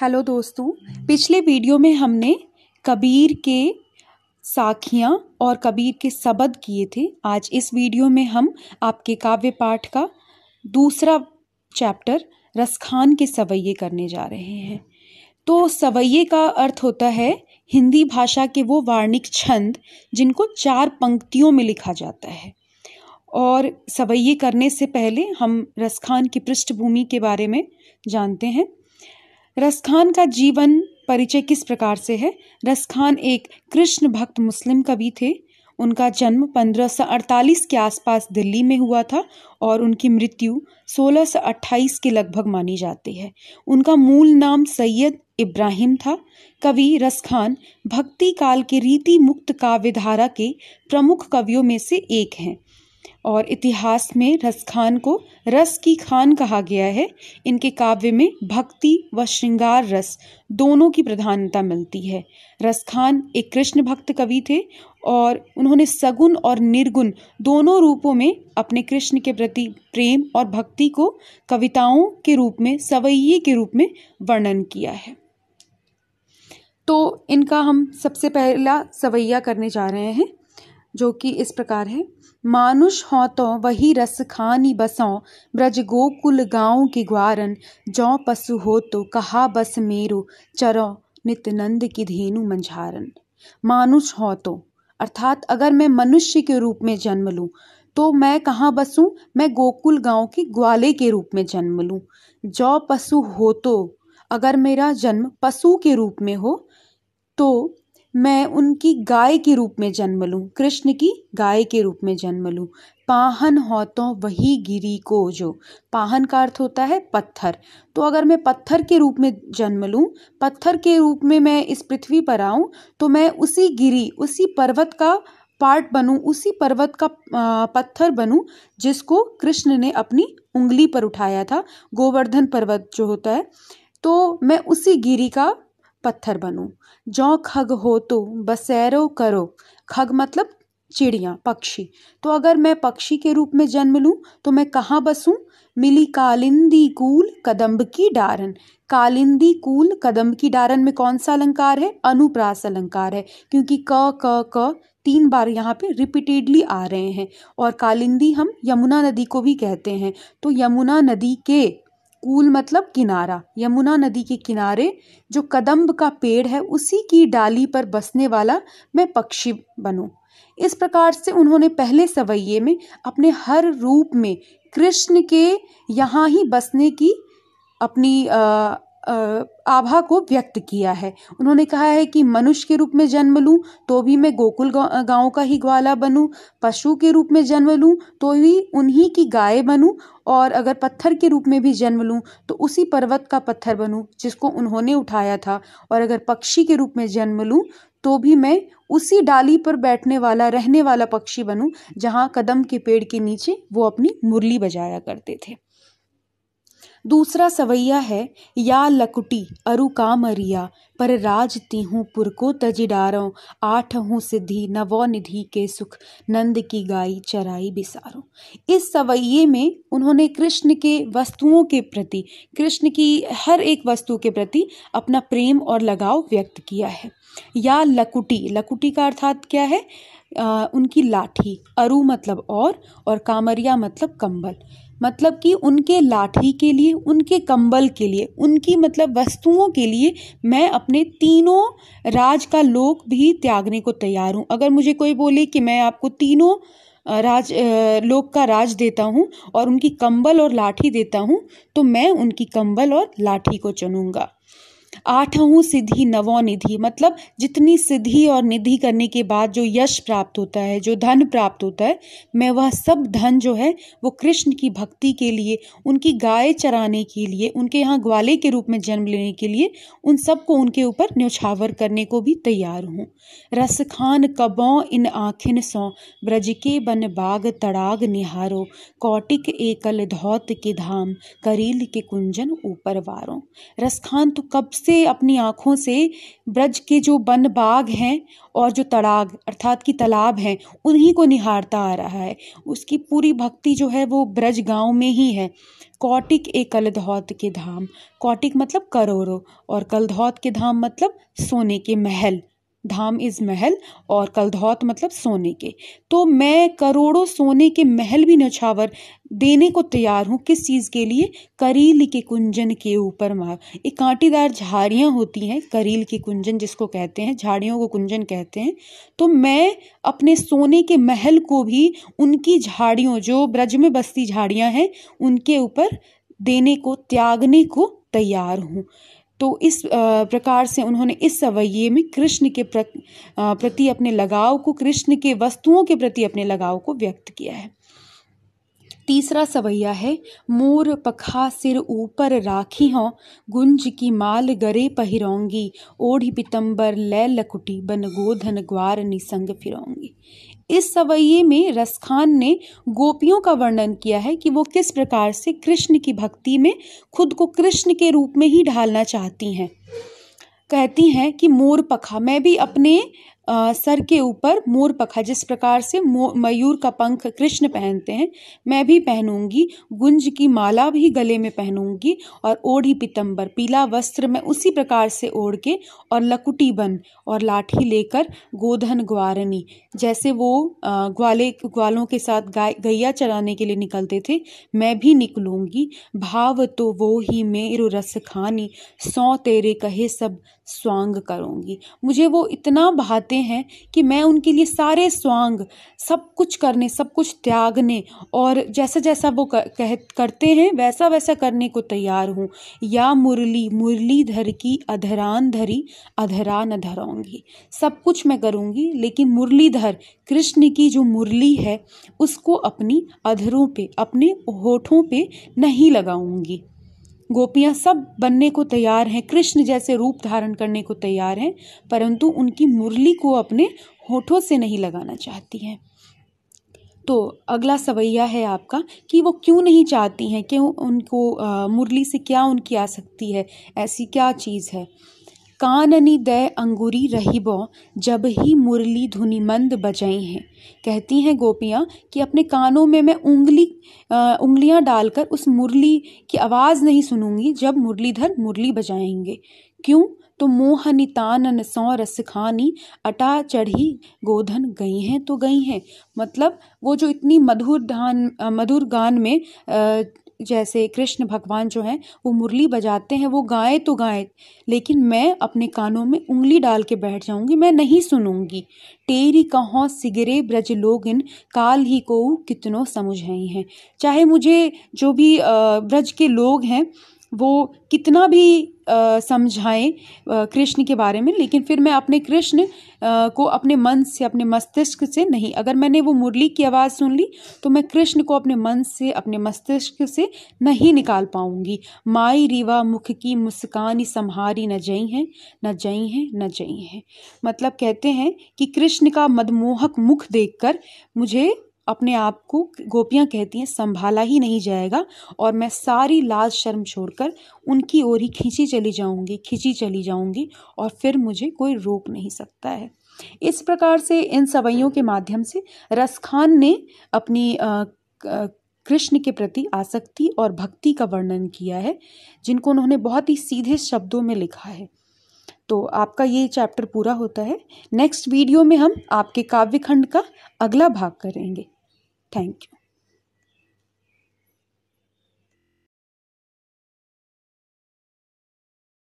hello दोस्तों पिछले video में हमने कबीर के साखियाँ और कबीर के सबद किए थे आज इस वीडियो में हम आपके काव्य पाठ का दूसरा चैप्टर रसखान के सवैये करने जा रहे हैं तो सवैये का अर्थ होता है हिंदी भाषा के वो वार्णिक छंद जिनको चार पंक्तियों में लिखा जाता है और सवैये करने से पहले हम रसखान की पृष्ठभूमि के बारे में जानते हैं रसखान का जीवन परिचय किस प्रकार से है रसखान एक कृष्ण भक्त मुस्लिम कवि थे उनका जन्म 1548 के आसपास दिल्ली में हुआ था और उनकी मृत्यु 1628 के लगभग मानी जाती है उनका मूल नाम सैयद इब्राहिम था कवि रसखान भक्ति काल के रीति मुक्त काव्यधारा के प्रमुख कवियों में से एक हैं और इतिहास में रस खान को रस की खान कहा गया है इनके काव्य में भक्ति व श्रृंगार रस दोनों की प्रधानता मिलती है रस खान एक कृष्ण भक्त कवि थे और उन्होंने सगुण और निर्गुण दोनों रूपों में अपने कृष्ण के प्रति प्रेम और भक्ति को कविताओं के रूप में सवैये के रूप में वर्णन किया है तो इनका हम सबसे पहला सवैया करने जा रहे हैं जो कि इस प्रकार है मानुष हो तो वही रस खानी बसों ब्रज गोकुल गाँव की ग्वारन जो पशु हो तो कहा बस मेरु चरो नित नंद की धेनु मंझारन मानुष हो तो अर्थात अगर मैं मनुष्य के रूप में जन्म लूँ तो मैं कहाँ बसूँ मैं गोकुल गांव की ग्वाले के रूप में जन्म लूँ जौ पशु हो तो अगर मेरा जन्म पशु के रूप में हो तो मैं उनकी गाय के रूप में जन्म लूँ कृष्ण की गाय के रूप में जन्म लूँ पाहन हो तो वही गिरी को जो पाहन का अर्थ होता है पत्थर तो अगर मैं पत्थर के रूप में जन्म लूँ पत्थर के रूप में मैं इस पृथ्वी पर आऊँ तो मैं उसी गिरी उसी पर्वत का पार्ट बनूं उसी पर्वत का पत्थर बनूं जिसको कृष्ण ने अपनी उंगली पर उठाया था गोवर्धन पर्वत जो होता है तो मैं उसी गिरी का पत्थर बनूं जौ खग हो तो बसैरो करो खग मतलब चिड़िया पक्षी तो अगर मैं पक्षी के रूप में जन्म लूँ तो मैं कहाँ बसूँ मिली कालिंदी कूल कदम्ब की डारन कालिंदी कूल कदम्ब की डारन में कौन सा अलंकार है अनुप्रास अलंकार है क्योंकि क क क तीन बार यहाँ पे रिपीटेडली आ रहे हैं और कालिंदी हम यमुना नदी को भी कहते हैं तो यमुना नदी के कूल मतलब किनारा यमुना नदी के किनारे जो कदम्ब का पेड़ है उसी की डाली पर बसने वाला मैं पक्षी बनूं इस प्रकार से उन्होंने पहले सवैये में अपने हर रूप में कृष्ण के यहाँ ही बसने की अपनी आभा को व्यक्त किया है उन्होंने कहा है कि मनुष्य के रूप में जन्म लूँ तो भी मैं गोकुल गांव का ही ग्वाला बनूँ पशु के रूप में जन्म लूँ तो भी उन्हीं की गाय बनूँ और अगर पत्थर के रूप में भी जन्म लूँ तो उसी पर्वत का पत्थर बनूँ जिसको उन्होंने उठाया था और अगर पक्षी के रूप में जन्म लूँ तो भी मैं उसी डाली पर बैठने वाला रहने वाला पक्षी बनूं जहां कदम के पेड़ के नीचे वो अपनी मुरली बजाया करते थे दूसरा सवैया है या लकुटी अरु कामरिया पर राज तिहूँ पुर को तज आठ हूँ सिद्धि नवो निधि के सुख नंद की गाई चराई बिसारो इस सवैये में उन्होंने कृष्ण के वस्तुओं के प्रति कृष्ण की हर एक वस्तु के प्रति अपना प्रेम और लगाव व्यक्त किया है या लकुटी लकुटी का अर्थात क्या है आ, उनकी लाठी अरु मतलब और और कामरिया मतलब कंबल मतलब कि उनके लाठी के लिए उनके कंबल के लिए उनकी मतलब वस्तुओं के लिए मैं अपने तीनों राज का लोक भी त्यागने को तैयार हूँ अगर मुझे कोई बोले कि मैं आपको तीनों राज लोक का राज देता हूँ और उनकी कंबल और लाठी देता हूँ तो मैं उनकी कंबल और लाठी को चुनूँगा आठहू सिद्धि नवो निधि मतलब जितनी सिद्धि और निधि करने के बाद जो यश प्राप्त होता है जो धन प्राप्त होता है मैं वह सब धन जो है वो कृष्ण की भक्ति के लिए उनकी गाय चराने के लिए उनके यहाँ ग्वाले के रूप में जन्म लेने के लिए उन सबको उनके ऊपर न्यौछावर करने को भी तैयार हूँ रस खान कबों इन आखिन सौ ब्रज के बन बाग तड़ाग निहारो कौटिक एकल धौत के धाम करील के कुंजन ऊपर वारों रसखान तो कब से अपनी आँखों से ब्रज के जो वन बाग हैं और जो तड़ाग अर्थात की तालाब हैं उन्हीं को निहारता आ रहा है उसकी पूरी भक्ति जो है वो ब्रज गांव में ही है कौटिक एक कलधौत के धाम कौटिक मतलब करोड़ों और कलधौत के धाम मतलब सोने के महल धाम इज महल और कलधौत मतलब सोने के तो मैं करोड़ों सोने के महल भी नछावर देने को तैयार हूँ किस चीज़ के लिए करील के कुंजन के ऊपर मार एक कांटेदार झाड़ियाँ होती हैं करील के कुंजन जिसको कहते हैं झाड़ियों को कुंजन कहते हैं तो मैं अपने सोने के महल को भी उनकी झाड़ियों जो ब्रज में बसती झाड़ियाँ हैं उनके ऊपर देने को त्यागने को तैयार हूँ तो इस प्रकार से उन्होंने इस सवैये में कृष्ण के प्रति अपने लगाव को कृष्ण के वस्तुओं के प्रति अपने लगाव को व्यक्त किया है तीसरा सवैया है मोर पखा सिर ऊपर राखी हों गुंज की माल गरे पहिरोंगी ओढ़ी पितंबर लय लकुटी बन गोधन ग्वार निसंग फिरोंगी इस सवैये में रसखान ने गोपियों का वर्णन किया है कि वो किस प्रकार से कृष्ण की भक्ति में खुद को कृष्ण के रूप में ही ढालना चाहती हैं कहती हैं कि मोर पखा मैं भी अपने आ, सर के ऊपर मोर पखा जिस प्रकार से मयूर का पंख कृष्ण पहनते हैं मैं भी पहनूंगी गुंज की माला भी गले में पहनूंगी और ओढ़ी पितंबर पीला वस्त्र मैं उसी प्रकार से ओढ़ के और लकुटी बन और लाठी लेकर गोधन ग्वारनी जैसे वो आ, ग्वाले ग्वालों के साथ गैया चराने के लिए निकलते थे मैं भी निकलूंगी भाव तो वो ही मेरु रस खानी सौ तेरे कहे सब स्वांग करूंगी मुझे वो इतना भाते चाहते हैं कि मैं उनके लिए सारे स्वांग सब कुछ करने सब कुछ त्यागने और जैसा जैसा वो कह करते हैं वैसा वैसा करने को तैयार हूँ या मुरली मुरलीधर की अधरान धरी अधरा न धरोंगी सब कुछ मैं करूँगी लेकिन मुरलीधर कृष्ण की जो मुरली है उसको अपनी अधरों पे अपने होठों पे नहीं लगाऊंगी गोपियां सब बनने को तैयार हैं कृष्ण जैसे रूप धारण करने को तैयार हैं परंतु उनकी मुरली को अपने होठों से नहीं लगाना चाहती हैं तो अगला सवैया है आपका कि वो क्यों नहीं चाहती हैं क्यों उनको मुरली से क्या उनकी आ सकती है ऐसी क्या चीज़ है दय अंगूरी रही बो जब ही मुरली धुनी मंद बजाई हैं कहती हैं गोपियाँ कि अपने कानों में मैं उंगली उंगलियाँ डालकर उस मुरली की आवाज़ नहीं सुनूंगी जब मुरलीधर मुरली बजाएंगे क्यों तो मोहनी तानन सौ रस खानी अटा चढ़ी गोधन गई हैं तो गई हैं मतलब वो जो इतनी मधुर धान मधुर गान में जैसे कृष्ण भगवान जो हैं वो मुरली बजाते हैं वो गाएं तो गाएं लेकिन मैं अपने कानों में उंगली डाल के बैठ जाऊंगी मैं नहीं सुनूंगी टेरी कहों सिगरे ब्रज लोग इन काल ही को कितनों समझ हैं चाहे मुझे जो भी ब्रज के लोग हैं वो कितना भी समझाएं कृष्ण के बारे में लेकिन फिर मैं अपने कृष्ण को अपने मन से अपने मस्तिष्क से नहीं अगर मैंने वो मुरली की आवाज़ सुन ली तो मैं कृष्ण को अपने मन से अपने मस्तिष्क से नहीं निकाल पाऊंगी माई रीवा मुख की मुस्कानी संहारी न जई हैं न जई हैं न जई हैं मतलब कहते हैं कि कृष्ण का मदमोहक मुख देखकर मुझे अपने आप को गोपियाँ कहती हैं संभाला ही नहीं जाएगा और मैं सारी लाज शर्म छोड़कर उनकी ओर ही खींची चली जाऊँगी खींची चली जाऊँगी और फिर मुझे कोई रोक नहीं सकता है इस प्रकार से इन सवैयों के माध्यम से रसखान ने अपनी कृष्ण के प्रति आसक्ति और भक्ति का वर्णन किया है जिनको उन्होंने बहुत ही सीधे शब्दों में लिखा है तो आपका ये चैप्टर पूरा होता है नेक्स्ट वीडियो में हम आपके काव्य खंड का अगला भाग करेंगे ಥ್ಯಾಂಕ್ ಯು